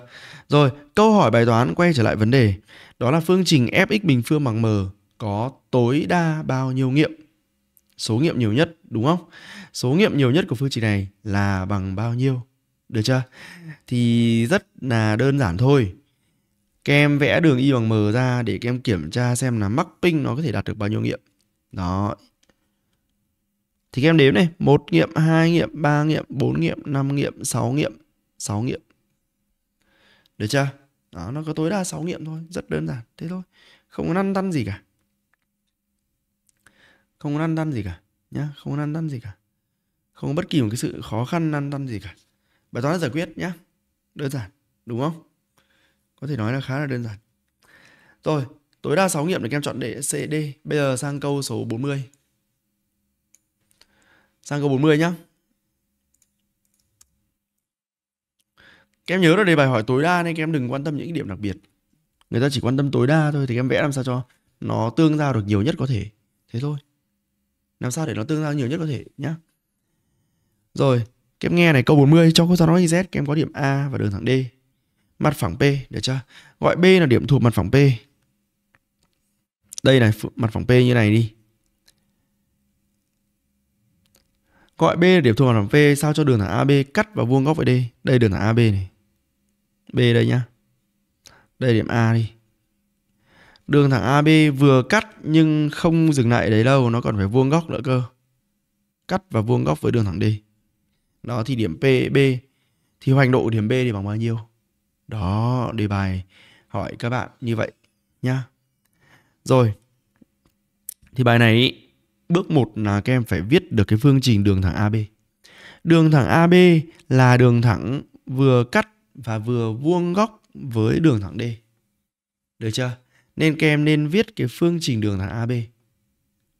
Rồi, câu hỏi bài toán quay trở lại vấn đề. Đó là phương trình Fx bình phương bằng m có tối đa bao nhiêu nghiệm? Số nghiệm nhiều nhất, đúng không? Số nghiệm nhiều nhất của phương trình này là bằng bao nhiêu? Được chưa? Thì rất là đơn giản thôi các em vẽ đường y bằng m ra để các em kiểm tra xem là mapping nó có thể đạt được bao nhiêu nghiệm đó thì các em đếm này một nghiệm hai nghiệm ba nghiệm bốn nghiệm năm nghiệm sáu nghiệm sáu nghiệm được chưa đó nó có tối đa 6 nghiệm thôi rất đơn giản thế thôi không có năn tăn gì cả không có năn tăn gì cả nhá không có năn tăn gì cả không có bất kỳ một cái sự khó khăn năn tăn gì cả bài toán giải quyết nhá đơn giản đúng không có thể nói là khá là đơn giản rồi tối đa 6 nghiệm để các em chọn để C D bây giờ sang câu số 40 sang câu 40 nhá các em nhớ là đề bài hỏi tối đa nên các em đừng quan tâm những điểm đặc biệt người ta chỉ quan tâm tối đa thôi thì các em vẽ làm sao cho nó tương giao được nhiều nhất có thể thế thôi làm sao để nó tương giao nhiều nhất có thể nhá rồi các em nghe này câu 40 cho cô giáo nói z các em có điểm a và đường thẳng d mặt phẳng P được chưa? Gọi B là điểm thuộc mặt phẳng P. Đây này, mặt phẳng P như này đi. Gọi B là điểm thuộc mặt phẳng P sao cho đường thẳng AB cắt vào vuông góc với D. Đây đường thẳng AB này. B đây nhá. Đây điểm A đi. Đường thẳng AB vừa cắt nhưng không dừng lại đấy đâu, nó còn phải vuông góc nữa cơ. Cắt và vuông góc với đường thẳng D. Đó thì điểm p b thì hoành độ điểm B thì bằng bao nhiêu? Đó, đề bài hỏi các bạn như vậy nhá. Rồi. Thì bài này bước 1 là các em phải viết được cái phương trình đường thẳng AB. Đường thẳng AB là đường thẳng vừa cắt và vừa vuông góc với đường thẳng D. Được chưa? Nên các em nên viết cái phương trình đường thẳng AB.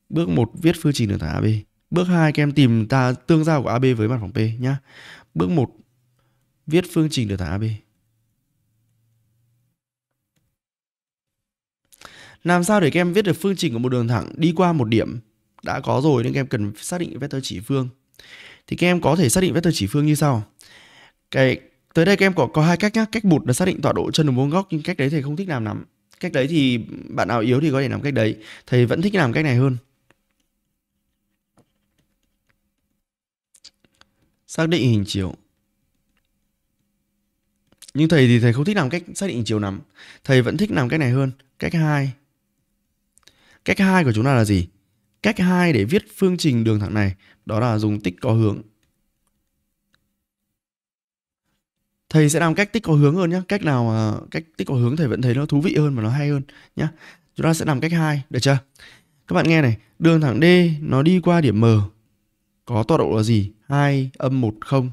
Bước 1 viết phương trình đường thẳng AB. Bước 2 các em tìm ta tương giao của AB với mặt phẳng P nhá. Bước 1 viết phương trình đường thẳng AB. Làm sao để các em viết được phương trình của một đường thẳng đi qua một điểm đã có rồi nên các em cần xác định vector chỉ phương. Thì các em có thể xác định vector chỉ phương như sau. Cái tới đây các em có có hai cách nhá, cách một là xác định tọa độ chân đường vuông góc nhưng cách đấy thầy không thích làm lắm. Cách đấy thì bạn nào yếu thì có thể làm cách đấy, thầy vẫn thích làm cách này hơn. Xác định hình chiếu Nhưng thầy thì thầy không thích làm cách xác định hình chiều lắm. Thầy vẫn thích làm cách này hơn, cách hai Cách hai của chúng ta là gì? Cách hai để viết phương trình đường thẳng này đó là dùng tích có hướng. Thầy sẽ làm cách tích có hướng hơn nhé. Cách nào cách tích có hướng thầy vẫn thấy nó thú vị hơn và nó hay hơn nhé. Chúng ta sẽ làm cách hai được chưa? Các bạn nghe này, đường thẳng D nó đi qua điểm M có tọa độ là gì? 2 âm 1 0.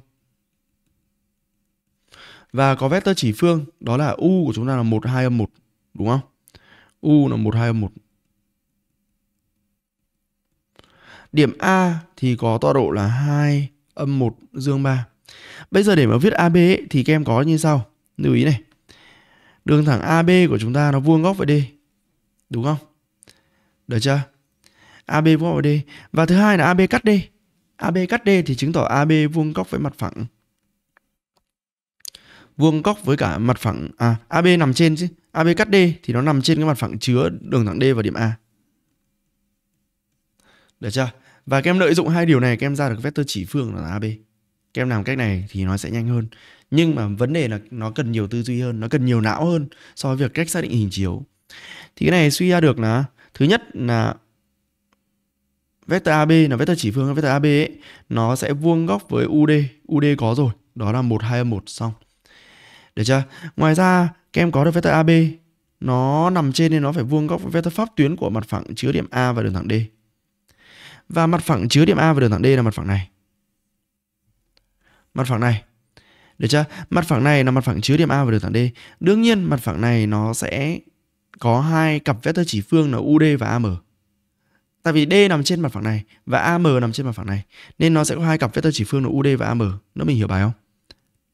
Và có vectơ chỉ phương, đó là u của chúng ta là 1 2 âm 1, đúng không? u là 1 2 âm 1. Điểm A thì có tọa độ là 2 âm 1 dương 3. Bây giờ để mà viết AB ấy, thì các em có như sau. Lưu ý này. Đường thẳng AB của chúng ta nó vuông góc với D. Đúng không? Được chưa? AB vuông góc với D. Và thứ hai là AB cắt D. AB cắt D thì chứng tỏ AB vuông góc với mặt phẳng. Vuông góc với cả mặt phẳng à AB nằm trên chứ. AB cắt D thì nó nằm trên cái mặt phẳng chứa đường thẳng D và điểm A. Được chưa? Và các em lợi dụng hai điều này các em ra được vector chỉ phương là AB. Các em làm cách này thì nó sẽ nhanh hơn. Nhưng mà vấn đề là nó cần nhiều tư duy hơn, nó cần nhiều não hơn so với việc cách xác định hình chiếu. Thì cái này suy ra được là thứ nhất là vector AB là vector chỉ phương vector AB ấy, nó sẽ vuông góc với UD, UD có rồi, đó là 1 2 âm 1 xong. Được chưa? Ngoài ra các em có được vector AB nó nằm trên nên nó phải vuông góc với vector pháp tuyến của mặt phẳng chứa điểm A và đường thẳng D. Và mặt phẳng chứa điểm A và đường thẳng D là mặt phẳng này. Mặt phẳng này. Được chưa? Mặt phẳng này là mặt phẳng chứa điểm A và đường thẳng D. Đương nhiên mặt phẳng này nó sẽ có hai cặp vectơ chỉ phương là UD và AM. Tại vì D nằm trên mặt phẳng này và AM nằm trên mặt phẳng này nên nó sẽ có hai cặp vectơ chỉ phương là UD và AM. Nữa mình hiểu bài không?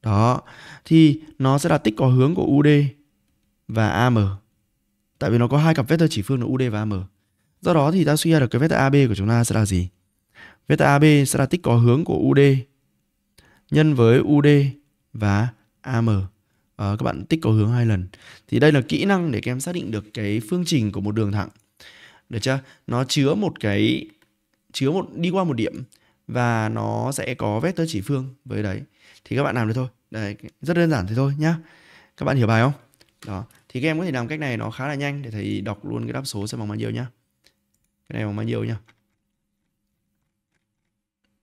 Đó, thì nó sẽ là tích có hướng của UD và AM. Tại vì nó có hai cặp vectơ chỉ phương là UD và AM. Do đó thì ta suy ra được cái vector AB của chúng ta sẽ là gì? Vector AB sẽ là tích có hướng của UD nhân với UD và AM. À, ờ, các bạn tích có hướng hai lần. Thì đây là kỹ năng để các em xác định được cái phương trình của một đường thẳng. Được chưa? Nó chứa một cái chứa một đi qua một điểm và nó sẽ có vectơ chỉ phương với đấy. Thì các bạn làm được thôi. Đấy, rất đơn giản thế thôi nhá. Các bạn hiểu bài không? Đó. Thì các em có thể làm cách này nó khá là nhanh để thầy đọc luôn cái đáp số sẽ bằng bao nhiêu nhá cái này bằng bao nhiêu nhá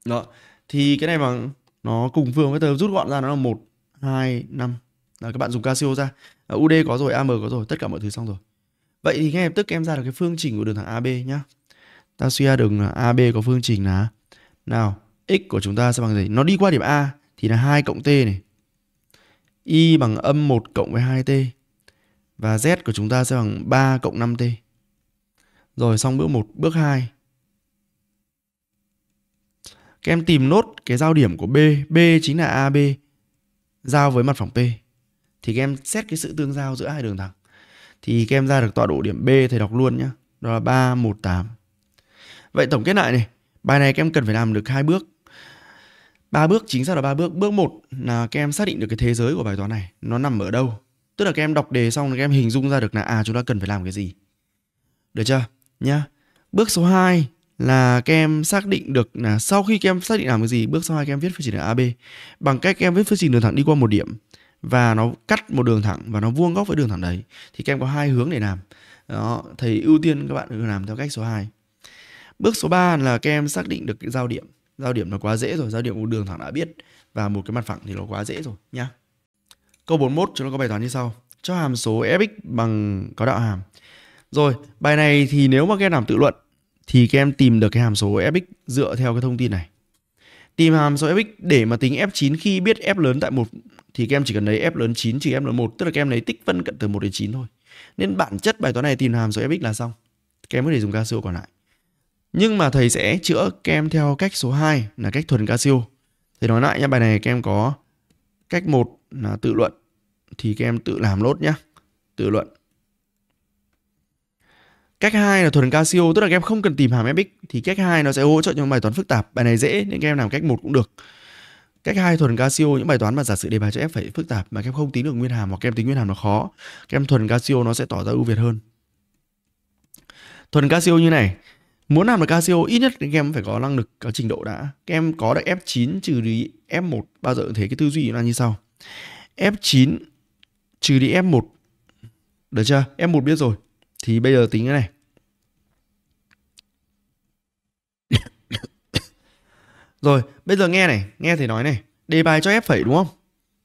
đó thì cái này bằng nó cùng phương với tờ rút gọn ra nó là một hai năm là các bạn dùng Casio ra à, UD có rồi AM có rồi tất cả mọi thứ xong rồi vậy thì ngay lập tức em ra được cái phương trình của đường thẳng AB nhá ta suy ra đường AB có phương trình là nào x của chúng ta sẽ bằng gì nó đi qua điểm A thì là 2 cộng t này y bằng âm 1 cộng với 2t và z của chúng ta sẽ bằng 3 cộng 5t rồi xong bước 1, bước 2. Các em tìm nốt cái giao điểm của B, B chính là AB giao với mặt phẳng P. Thì các em xét cái sự tương giao giữa hai đường thẳng. Thì các em ra được tọa độ điểm B thầy đọc luôn nhá Đó là 3, 1, 8. Vậy tổng kết lại này, bài này các em cần phải làm được hai bước ba bước chính xác là ba bước bước một là các em xác định được cái thế giới của bài toán này nó nằm ở đâu tức là các em đọc đề xong các em hình dung ra được là à chúng ta cần phải làm cái gì được chưa nhá. Bước số 2 là các em xác định được là sau khi các em xác định làm cái gì, bước số 2 các em viết phương trình đường AB bằng cách các em viết phương trình đường thẳng đi qua một điểm và nó cắt một đường thẳng và nó vuông góc với đường thẳng đấy thì các em có hai hướng để làm. Đó, thầy ưu tiên các bạn làm theo cách số 2. Bước số 3 là các em xác định được cái giao điểm. Giao điểm nó quá dễ rồi, giao điểm một đường thẳng đã biết và một cái mặt phẳng thì nó quá dễ rồi nhá. Câu 41 chúng ta có bài toán như sau. Cho hàm số fx bằng có đạo hàm rồi, bài này thì nếu mà các em làm tự luận thì các em tìm được cái hàm số fx dựa theo cái thông tin này. Tìm hàm số fx để mà tính f9 khi biết f lớn tại một thì các em chỉ cần lấy f lớn 9 trừ f lớn 1, tức là các em lấy tích phân cận từ 1 đến 9 thôi. Nên bản chất bài toán này tìm hàm số fx là xong. Các em có thể dùng casio còn lại. Nhưng mà thầy sẽ chữa các em theo cách số 2 là cách thuần casio. Thầy nói lại nha, bài này các em có cách 1 là tự luận thì các em tự làm lốt nhá. Tự luận Cách hai là thuần Casio, tức là các em không cần tìm hàm fx thì cách hai nó sẽ hỗ trợ những bài toán phức tạp. Bài này dễ nên các em làm cách một cũng được. Cách hai thuần Casio những bài toán mà giả sử đề bài cho F phải phức tạp mà các em không tính được nguyên hàm hoặc các em tính nguyên hàm nó khó, các em thuần Casio nó sẽ tỏ ra ưu việt hơn. Thuần Casio như này, muốn làm được Casio ít nhất các em phải có năng lực có trình độ đã. Các em có được F9 trừ đi F1 bao giờ cũng thế cái tư duy nó là như sau. F9 trừ đi F1 được chưa? F1 biết rồi thì bây giờ tính cái này Rồi, bây giờ nghe này, nghe thầy nói này, đề bài cho f phẩy đúng không?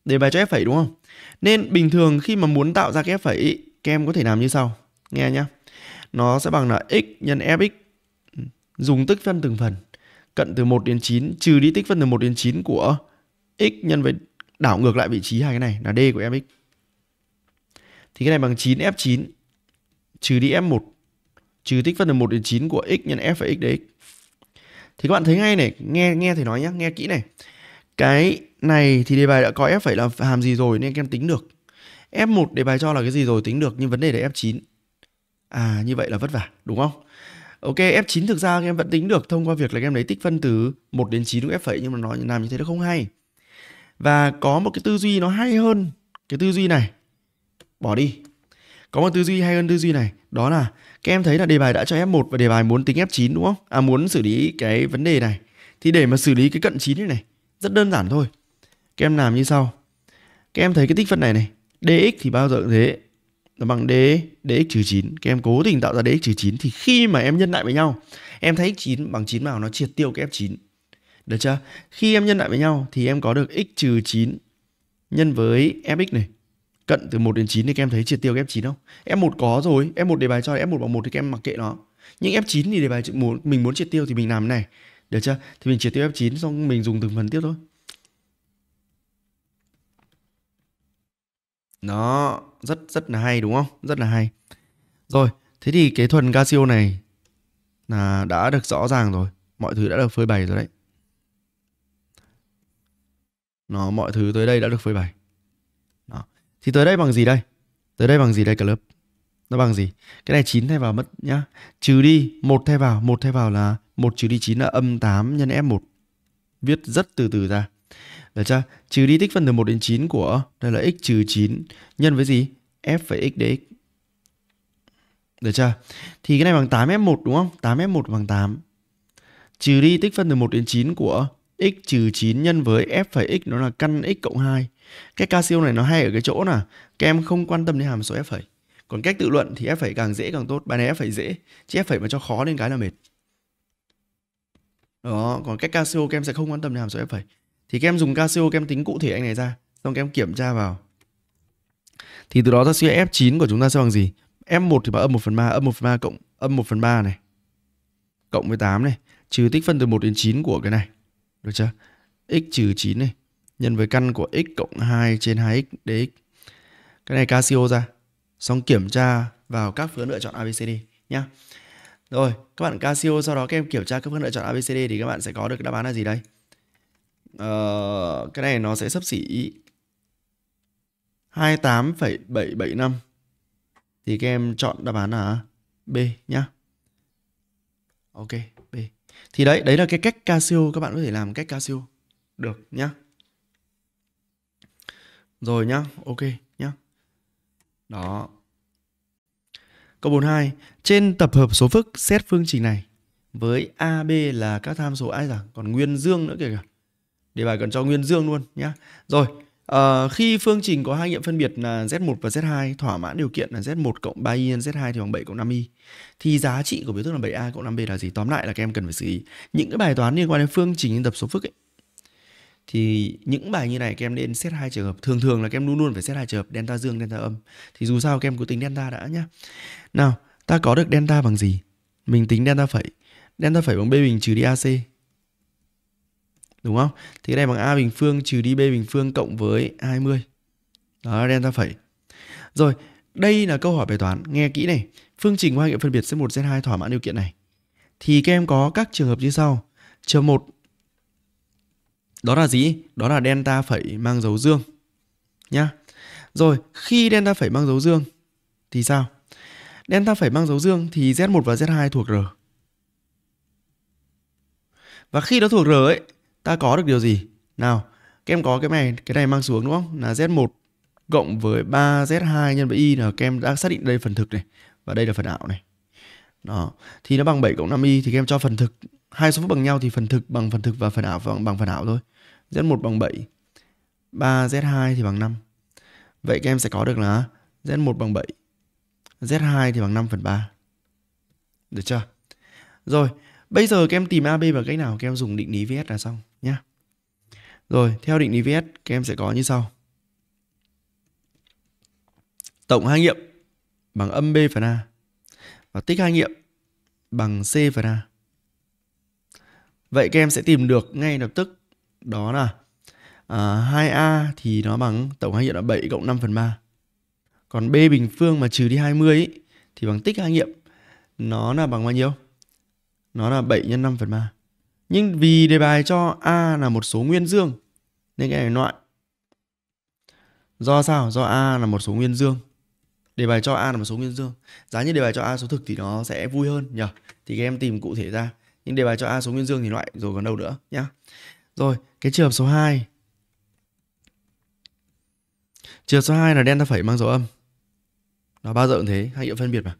Đề bài cho f phẩy đúng không? Nên bình thường khi mà muốn tạo ra cái f phẩy, các em có thể làm như sau. Nghe nhá. Nó sẽ bằng là x nhân fx dùng tích phân từng phần cận từ 1 đến 9 trừ đi tích phân từ 1 đến 9 của x nhân với đảo ngược lại vị trí hai cái này là d của fx. Thì cái này bằng 9f9 trừ đi f1 trừ tích phân từ 1 đến 9 của x nhân f và x dx. Thì các bạn thấy ngay này, nghe nghe thầy nói nhá nghe kỹ này. Cái này thì đề bài đã có f phải là hàm gì rồi nên các em tính được. F1 đề bài cho là cái gì rồi tính được nhưng vấn đề là F9. À như vậy là vất vả đúng không? Ok, F9 thực ra các em vẫn tính được thông qua việc là các em lấy tích phân từ 1 đến 9 đúng F phẩy nhưng mà nó làm như thế nó không hay. Và có một cái tư duy nó hay hơn cái tư duy này. Bỏ đi có một tư duy hay hơn tư duy này đó là các em thấy là đề bài đã cho F1 và đề bài muốn tính F9 đúng không? À muốn xử lý cái vấn đề này. Thì để mà xử lý cái cận 9 này này, rất đơn giản thôi. Các em làm như sau. Các em thấy cái tích phân này này, dx thì bao giờ cũng thế. Nó bằng d dx trừ 9. Các em cố tình tạo ra dx trừ 9 thì khi mà em nhân lại với nhau, em thấy x9 bằng 9 vào nó triệt tiêu cái F9. Được chưa? Khi em nhân lại với nhau thì em có được x trừ 9 nhân với fx này cận từ 1 đến 9 thì các em thấy triệt tiêu cái F9 không? F1 có rồi, F1 đề bài cho F1 bằng 1 thì các em mặc kệ nó. Nhưng F9 thì đề bài muốn mình muốn triệt tiêu thì mình làm này. Được chưa? Thì mình triệt tiêu F9 xong mình dùng từng phần tiếp thôi. Nó rất rất là hay đúng không? Rất là hay. Rồi, thế thì cái thuần Casio này là đã được rõ ràng rồi, mọi thứ đã được phơi bày rồi đấy. Nó mọi thứ tới đây đã được phơi bày. Thì tới đây bằng gì đây? Tới đây bằng gì đây cả lớp? Nó bằng gì? Cái này 9 thay vào mất nhá. Trừ đi một thay vào, một thay vào là một trừ đi 9 là âm 8 nhân F1. Viết rất từ từ ra. Được chưa? Trừ đi tích phân từ 1 đến 9 của đây là x trừ 9 nhân với gì? F phải x dx. Được chưa? Thì cái này bằng 8F1 đúng không? 8F1 bằng 8. Trừ đi tích phân từ 1 đến 9 của x trừ 9 nhân với f phẩy x nó là căn x cộng 2. Cái ca siêu này nó hay ở cái chỗ là các em không quan tâm đến hàm số f phẩy. Còn cách tự luận thì f phẩy càng dễ càng tốt. Bài này f phẩy dễ, chứ f phẩy mà cho khó lên cái là mệt. Đó, còn cách Casio các em sẽ không quan tâm đến hàm số f phẩy. Thì các em dùng Casio các em tính cụ thể anh này ra, xong các em kiểm tra vào. Thì từ đó ta suy F9 của chúng ta sẽ bằng gì? F1 thì bằng âm 1 phần 3, âm 1 phần 3 cộng âm 1 phần 3 này. Cộng với 8 này, trừ tích phân từ 1 đến 9 của cái này. Được chưa? x trừ 9 này nhân với căn của x cộng 2 trên 2x dx. Cái này Casio ra. Xong kiểm tra vào các phương lựa chọn ABCD nhá. Rồi, các bạn Casio sau đó các em kiểm tra các phương lựa chọn ABCD thì các bạn sẽ có được đáp án là gì đây? Ờ, cái này nó sẽ sấp xỉ 28,775 thì các em chọn đáp án là B nhá. Ok thì đấy đấy là cái cách casio các bạn có thể làm cách casio được nhá rồi nhá ok nhá đó câu 42 trên tập hợp số phức xét phương trình này với a b là các tham số ai à, rằng à, còn nguyên dương nữa kìa kìa đề bài cần cho nguyên dương luôn nhá rồi À, khi phương trình có hai nghiệm phân biệt là Z1 và Z2 thỏa mãn điều kiện là Z1 cộng 3Y Z2 thì bằng 7 cộng 5Y thì giá trị của biểu thức là 7A cộng 5B là gì? Tóm lại là các em cần phải xử lý những cái bài toán liên quan đến phương trình nhân tập số phức ấy thì những bài như này các em nên xét hai trường hợp thường thường là các em luôn luôn phải xét hai trường hợp delta dương delta âm thì dù sao các em cứ tính delta đã nhá nào ta có được delta bằng gì mình tính delta phẩy delta phẩy bằng b bình trừ đi ac đúng không? Thì cái này bằng A bình phương trừ đi B bình phương cộng với 20. Đó, delta phẩy. Rồi, đây là câu hỏi bài toán, nghe kỹ này. Phương trình của hai nghiệm phân biệt Z1, Z2 thỏa mãn điều kiện này. Thì các em có các trường hợp như sau. Trường 1 đó là gì? Đó là delta phẩy mang dấu dương. Nhá. Rồi, khi delta phẩy mang dấu dương thì sao? Delta phẩy mang dấu dương thì Z1 và Z2 thuộc R. Và khi nó thuộc R ấy ta có được điều gì? Nào, các em có cái này, cái này mang xuống đúng không? Là Z1 cộng với 3Z2 nhân với Y là các em đã xác định đây phần thực này và đây là phần ảo này. Đó, thì nó bằng 7 cộng 5Y thì các em cho phần thực hai số phức bằng nhau thì phần thực bằng phần thực và phần ảo bằng bằng phần ảo thôi. Z1 bằng 7, 3Z2 thì bằng 5. Vậy các em sẽ có được là Z1 bằng 7, Z2 thì bằng 5 phần 3. Được chưa? Rồi, bây giờ các em tìm AB bằng cách nào? Các em dùng định lý VS là xong. Rồi, theo định lý VS các em sẽ có như sau. Tổng hai nghiệm bằng âm B phần A và tích hai nghiệm bằng C phần A. Vậy các em sẽ tìm được ngay lập tức đó là à, 2A thì nó bằng tổng hai nghiệm là 7 cộng 5 phần 3. Còn B bình phương mà trừ đi 20 ý, thì bằng tích hai nghiệm nó là bằng bao nhiêu? Nó là 7 nhân 5 phần 3. Nhưng vì đề bài cho A là một số nguyên dương nên cái này loại. Do sao? Do A là một số nguyên dương. Đề bài cho A là một số nguyên dương. Giá như đề bài cho A số thực thì nó sẽ vui hơn nhỉ. Thì các em tìm cụ thể ra. Nhưng đề bài cho A số nguyên dương thì loại rồi còn đâu nữa nhá. Rồi, cái trường hợp số 2. Trường hợp số 2 là delta phẩy mang dấu âm. Nó bao giờ cũng thế, hai hiệu phân biệt mà.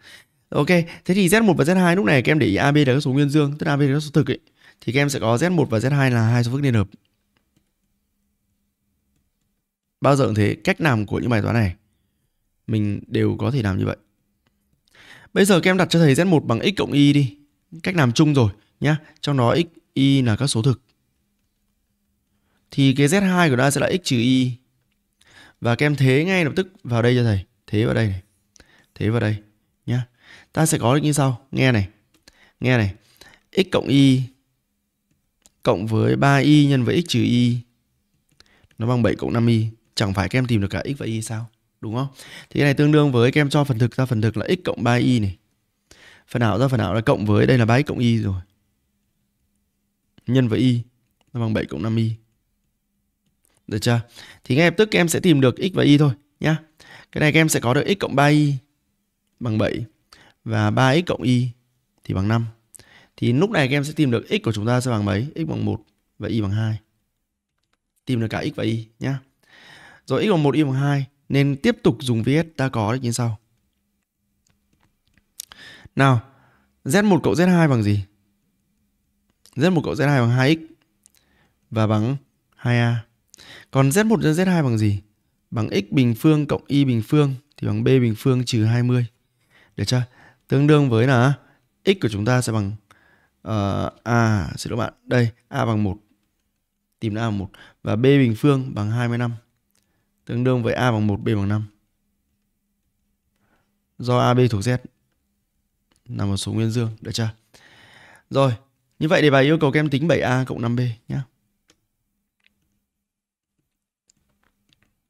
Ok, thế thì Z1 và Z2 lúc này các em để ý AB là các số nguyên dương, tức là AB là các số thực ấy thì các em sẽ có Z1 và Z2 là hai số phức liên hợp. Bao giờ cũng thế, cách làm của những bài toán này mình đều có thể làm như vậy. Bây giờ các em đặt cho thầy Z1 bằng x cộng y đi. Cách làm chung rồi nhá. Trong đó x, y là các số thực. Thì cái Z2 của ta sẽ là x trừ y. Và các em thế ngay lập tức vào đây cho thầy. Thế vào đây này. Thế vào đây nhá. Ta sẽ có được như sau. Nghe này. Nghe này. x cộng y cộng với 3y nhân với x trừ y nó bằng 7 cộng 5y. Chẳng phải các em tìm được cả x và y sao? Đúng không? Thì cái này tương đương với các em cho phần thực ra phần thực là x cộng 3y này. Phần ảo ra phần ảo là cộng với đây là 3x cộng y rồi. Nhân với y nó bằng 7 cộng 5y. Được chưa? Thì ngay lập tức các em sẽ tìm được x và y thôi nhá. Cái này các em sẽ có được x cộng 3y bằng 7 và 3x cộng y thì bằng 5 thì lúc này các em sẽ tìm được x của chúng ta sẽ bằng mấy? x bằng 1 và y bằng 2. Tìm được cả x và y nhá. Rồi x bằng 1 y bằng 2 nên tiếp tục dùng vs ta có được như sau. Nào, z1 cộng z2 bằng gì? z1 cộng z2 bằng 2x và bằng 2a. Còn z1 nhân z2 bằng gì? Bằng x bình phương cộng y bình phương thì bằng b bình phương trừ 20. Được chưa? Tương đương với là x của chúng ta sẽ bằng uh, à xin lỗi bạn đây a bằng 1 tìm a bằng 1 và b bình phương bằng 25 tương đương với a bằng 1 b bằng 5 do ab thuộc z là một số nguyên dương được chưa rồi như vậy đề bài yêu cầu các em tính 7a cộng 5b nhé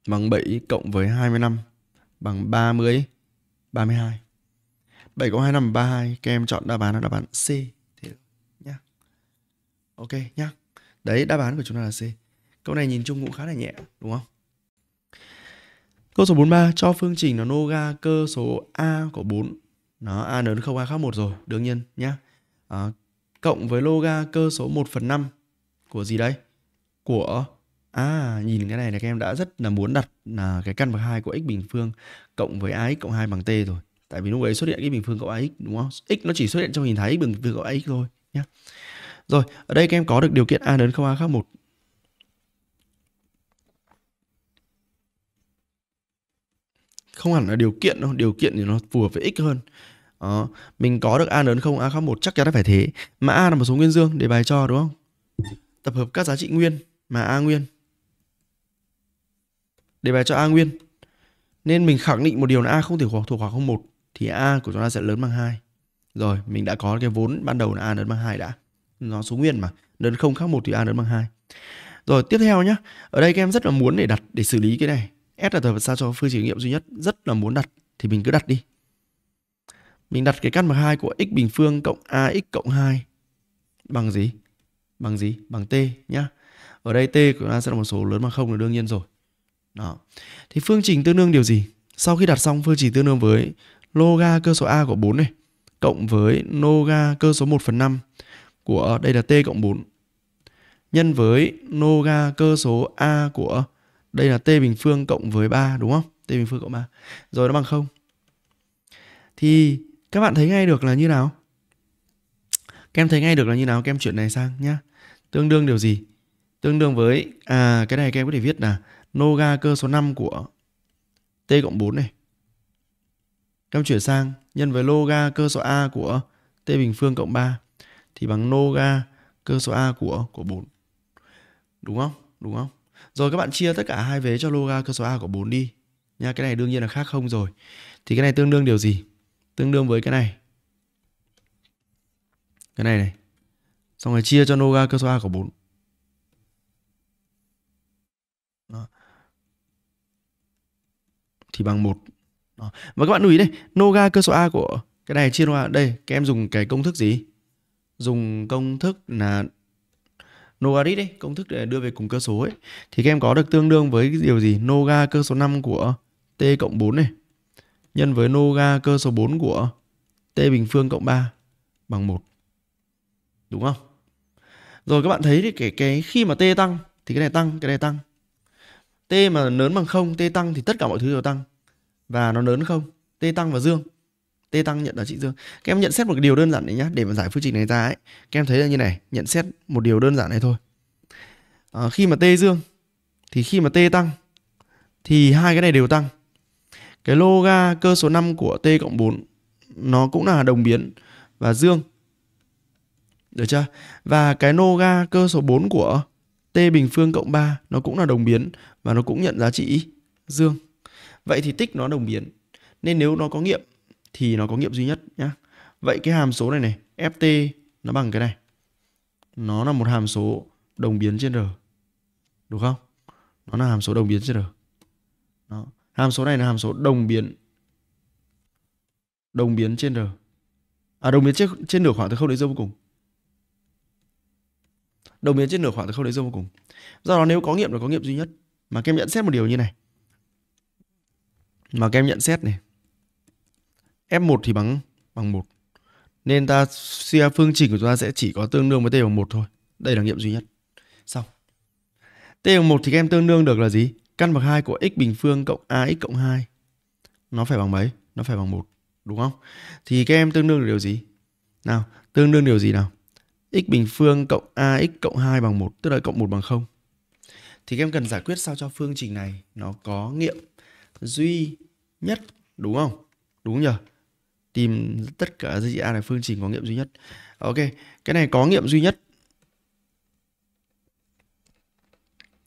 bằng 7 cộng với 25 bằng 30 32 7 cộng 25 bằng 32 các em chọn đáp án là đáp án C Ok nhá. Đấy, đáp án của chúng ta là C. Câu này nhìn chung cũng khá là nhẹ, đúng không? Câu số 43 cho phương trình nó noga cơ số A của 4. Nó A lớn không, A khác 1 rồi, đương nhiên nhá. À, cộng với loga cơ số 1 phần 5 của gì đây? Của À, nhìn cái này là các em đã rất là muốn đặt là cái căn bậc 2 của x bình phương cộng với ax cộng 2 bằng t rồi. Tại vì lúc ấy xuất hiện cái bình phương cộng ax đúng không? x nó chỉ xuất hiện trong hình thái x bình phương cộng ax thôi nhé. Rồi, ở đây các em có được điều kiện A lớn không A khác một Không hẳn là điều kiện đâu, điều kiện thì nó phù hợp với x hơn. Đó, mình có được A lớn không A khác một chắc chắn là phải thế. Mà A là một số nguyên dương để bài cho đúng không? Tập hợp các giá trị nguyên mà A nguyên. Để bài cho A nguyên. Nên mình khẳng định một điều là A không thể thuộc khoảng 01 thì A của chúng ta sẽ lớn bằng 2. Rồi, mình đã có cái vốn ban đầu là A lớn bằng 2 đã nó số nguyên mà lớn không khác một thì a lớn bằng hai rồi tiếp theo nhá ở đây các em rất là muốn để đặt để xử lý cái này s là thời vật sao cho phương trình nghiệm duy nhất rất là muốn đặt thì mình cứ đặt đi mình đặt cái căn bậc 2 của x bình phương cộng ax cộng 2 bằng gì? Bằng gì? Bằng t nhá. Ở đây t của ta sẽ là một số lớn bằng không là đương nhiên rồi. Đó. Thì phương trình tương đương điều gì? Sau khi đặt xong phương trình tương đương với loga cơ số a của 4 này cộng với loga cơ số 1 phần 5 của đây là t cộng 4 nhân với noga cơ số a của đây là t bình phương cộng với 3 đúng không? t bình phương cộng 3. Rồi nó bằng 0. Thì các bạn thấy ngay được là như nào? Các em thấy ngay được là như nào? Các em chuyển này sang nhá. Tương đương điều gì? Tương đương với à cái này các em có thể viết là noga cơ số 5 của t cộng 4 này. Các em chuyển sang nhân với loga cơ số a của t bình phương cộng 3 thì bằng noga cơ số a của của 4. Đúng không? Đúng không? Rồi các bạn chia tất cả hai vế cho loga cơ số a của 4 đi. Nha, cái này đương nhiên là khác không rồi. Thì cái này tương đương điều gì? Tương đương với cái này. Cái này này. Xong rồi chia cho noga cơ số a của 4. Đó. Thì bằng 1. Đó. Và các bạn lưu ý đây, noga cơ số a của cái này chia noga đây, các em dùng cái công thức gì? dùng công thức là logarit ấy, công thức để đưa về cùng cơ số ấy thì các em có được tương đương với điều gì? Noga cơ số 5 của t cộng 4 này nhân với Noga cơ số 4 của t bình phương cộng 3 bằng 1. Đúng không? Rồi các bạn thấy thì cái cái khi mà t tăng thì cái này tăng, cái này tăng. T mà lớn bằng 0, t tăng thì tất cả mọi thứ đều tăng. Và nó lớn không? T tăng và dương t tăng nhận là trị dương các em nhận xét một cái điều đơn giản này nhá để mà giải phương trình này ra ấy các em thấy là như này nhận xét một điều đơn giản này thôi à, khi mà t dương thì khi mà t tăng thì hai cái này đều tăng cái loga cơ số 5 của t cộng 4 nó cũng là đồng biến và dương được chưa và cái loga cơ số 4 của t bình phương cộng 3 nó cũng là đồng biến và nó cũng nhận giá trị dương vậy thì tích nó đồng biến nên nếu nó có nghiệm thì nó có nghiệm duy nhất nhá. Vậy cái hàm số này này, ft nó bằng cái này. Nó là một hàm số đồng biến trên r. Đúng không? Nó là hàm số đồng biến trên r. Đó. Hàm số này là hàm số đồng biến đồng biến trên r. À đồng biến trên, trên nửa khoảng từ không đến dương vô cùng. Đồng biến trên nửa khoảng từ không đến dương vô cùng. Do đó nếu có nghiệm là có nghiệm duy nhất mà các em nhận xét một điều như này. Mà các em nhận xét này F1 thì bằng bằng 1. Nên ta chia phương trình của chúng ta sẽ chỉ có tương đương với t bằng 1 thôi. Đây là nghiệm duy nhất. Xong. T bằng 1 thì các em tương đương được là gì? Căn bậc 2 của x bình phương cộng ax cộng 2. Nó phải bằng mấy? Nó phải bằng 1, đúng không? Thì các em tương đương được điều gì? Nào, tương đương điều gì nào? x bình phương cộng ax cộng 2 bằng 1, tức là cộng 1 bằng 0. Thì các em cần giải quyết sao cho phương trình này nó có nghiệm duy nhất, đúng không? Đúng nhỉ? tìm tất cả giá trị a là phương trình có nghiệm duy nhất ok cái này có nghiệm duy nhất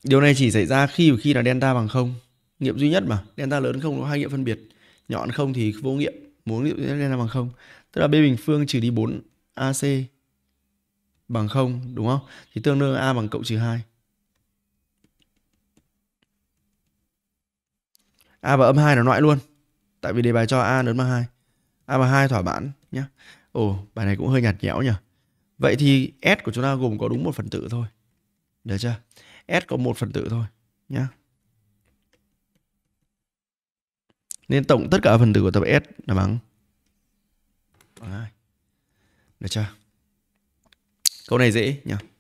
điều này chỉ xảy ra khi khi là delta bằng không nghiệm duy nhất mà delta lớn không có hai nghiệm phân biệt nhọn không thì vô nghiệm muốn nghiệm duy nhất delta bằng không tức là b bình phương trừ đi 4 ac bằng không đúng không thì tương đương a bằng cộng trừ 2 a và âm 2 là loại luôn tại vì đề bài cho a lớn bằng 2 A mà hai thỏa mãn nhé ồ bài này cũng hơi nhạt nhẽo nhỉ vậy thì s của chúng ta gồm có đúng một phần tử thôi được chưa s có một phần tử thôi nhé nên tổng tất cả phần tử của tập s là bằng bằng hai được chưa câu này dễ nhỉ